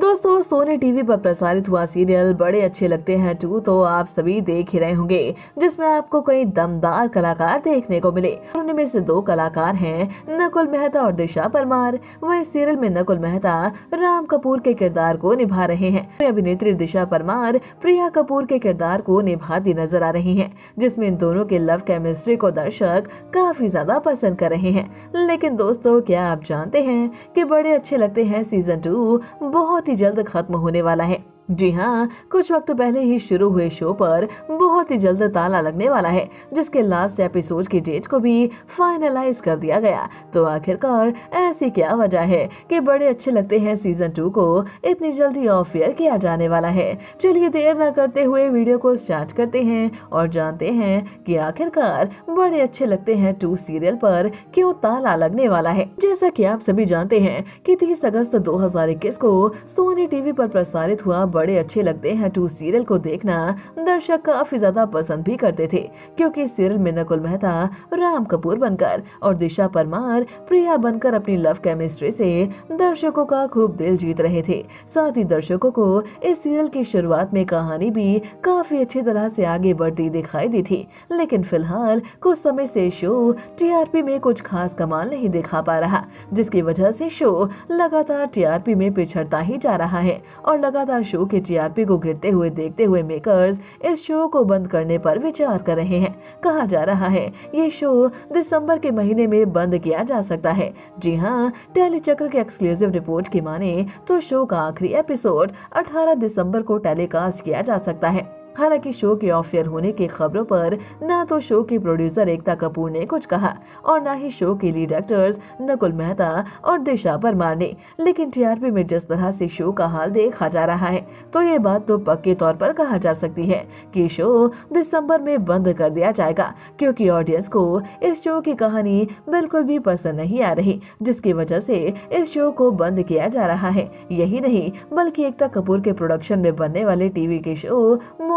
दोस्तों Sony TV पर प्रसारित हुआ सीरियल बड़े अच्छे लगते हैं टू तो आप सभी देख ही रहे होंगे जिसमें आपको कई दमदार कलाकार देखने को मिले उनमें से दो कलाकार हैं नकुल मेहता और दिशा परमार वहीं सीरियल में नकुल मेहता राम कपूर के किरदार को निभा रहे हैं अभिनेत्री दिशा परमार प्रिया कपूर के किरदार को निभाती नजर आ रही है जिसमे इन दोनों के लव केमिस्ट्री को दर्शक काफी ज्यादा पसंद कर रहे हैं लेकिन दोस्तों क्या आप जानते हैं की बड़े अच्छे लगते हैं सीजन टू बहुत बहुत ही जल्द खत्म होने वाला है जी हाँ कुछ वक्त पहले ही शुरू हुए शो पर बहुत ही जल्द ताला लगने वाला है जिसके लास्ट एपिसोड की डेट को भी फाइनलाइज कर दिया गया तो आखिरकार ऐसी क्या वजह है कि बड़े अच्छे लगते हैं सीजन टू को इतनी जल्दी ऑफ एयर किया जाने वाला है चलिए देर न करते हुए वीडियो को स्टार्ट करते हैं और जानते हैं की आखिरकार बड़े अच्छे लगते हैं टू सीरियल पर क्यों ताला लगने वाला है जैसा की आप सभी जानते हैं की तीस अगस्त दो को सोनी टीवी पर प्रसारित हुआ बड़े अच्छे लगते हैं टू तो सीरियल को देखना दर्शक काफी ज्यादा पसंद भी करते थे क्योंकि सीरियल में नकुल मेहता राम कपूर बनकर और दिशा परमार प्रिया बनकर अपनी लव केमिस्ट्री से दर्शकों का खूब दिल जीत रहे थे साथ ही दर्शकों को इस सीरियल की शुरुआत में कहानी भी काफी अच्छी तरह से आगे बढ़ती दिखाई दी थी लेकिन फिलहाल कुछ समय से शो टी में कुछ खास कमाल नहीं दिखा पा रहा जिसकी वजह से शो लगातार टी में पिछड़ता ही जा रहा है और लगातार शो शो के टीआरपी को गिरते हुए देखते हुए मेकर्स इस शो को बंद करने पर विचार कर रहे हैं कहा जा रहा है ये शो दिसंबर के महीने में बंद किया जा सकता है जी हाँ टेलीचक्र के एक्सक्लूसिव रिपोर्ट की माने तो शो का आखिरी एपिसोड 18 दिसंबर को टेलीकास्ट किया जा सकता है हालांकि शो के ऑफ एयर होने की खबरों पर न तो शो के प्रोड्यूसर एकता कपूर ने कुछ कहा और न ही शो के लीड एक्टर्स नकुल मेहता और दिशा परमार ने लेकिन टीआरपी में जिस तरह से शो का हाल देखा जा रहा है तो ये बात तो पक्के तौर पर कहा जा सकती है कि शो दिसंबर में बंद कर दिया जाएगा क्योंकि ऑडियंस को इस शो की कहानी बिल्कुल भी पसंद नहीं आ रही जिसकी वजह से इस शो को बंद किया जा रहा है यही नहीं बल्कि एकता कपूर के प्रोडक्शन में बनने वाले टीवी के शो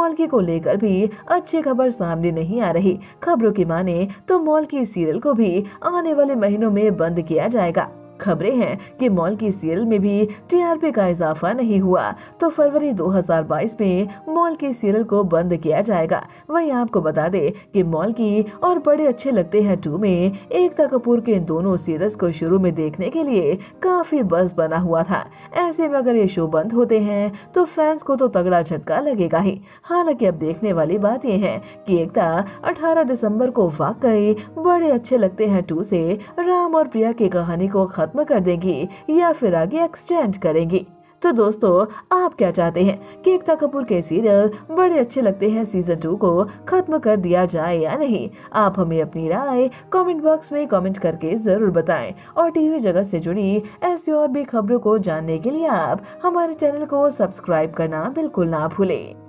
मॉलकी को लेकर भी अच्छी खबर सामने नहीं आ रही खबरों की माने तो मॉलकी सीरियल को भी आने वाले महीनों में बंद किया जाएगा खबरें हैं कि मॉल की सेल में भी टीआरपी का इजाफा नहीं हुआ तो फरवरी 2022 में मॉल की सीरियल को बंद किया जाएगा वहीं आपको बता दे कि मॉल की और बड़े अच्छे लगते हैं टू में एकता कपूर के दोनों सीरियल को शुरू में देखने के लिए काफी बस बना हुआ था ऐसे में अगर ये शो बंद होते हैं तो फैंस को तो तगड़ा झटका लगेगा ही हालांकि अब देखने वाली बात यह है कि एकता 18 दिसंबर को वाकई बड़े अच्छे लगते हैं टू से राम और प्रिया की कहानी को खत्म खत्म कर देंगी या फिर आगे एक्सटेंड करेंगी तो दोस्तों आप क्या चाहते हैं कि एकता कपूर के सीरियल बड़े अच्छे लगते हैं सीजन टू को खत्म कर दिया जाए या नहीं आप हमें अपनी राय कमेंट बॉक्स में कमेंट करके जरूर बताएं और टीवी जगत से जुड़ी ऐसी और भी खबरों को जानने के लिए आप हमारे चैनल को सब्सक्राइब करना बिल्कुल ना भूलें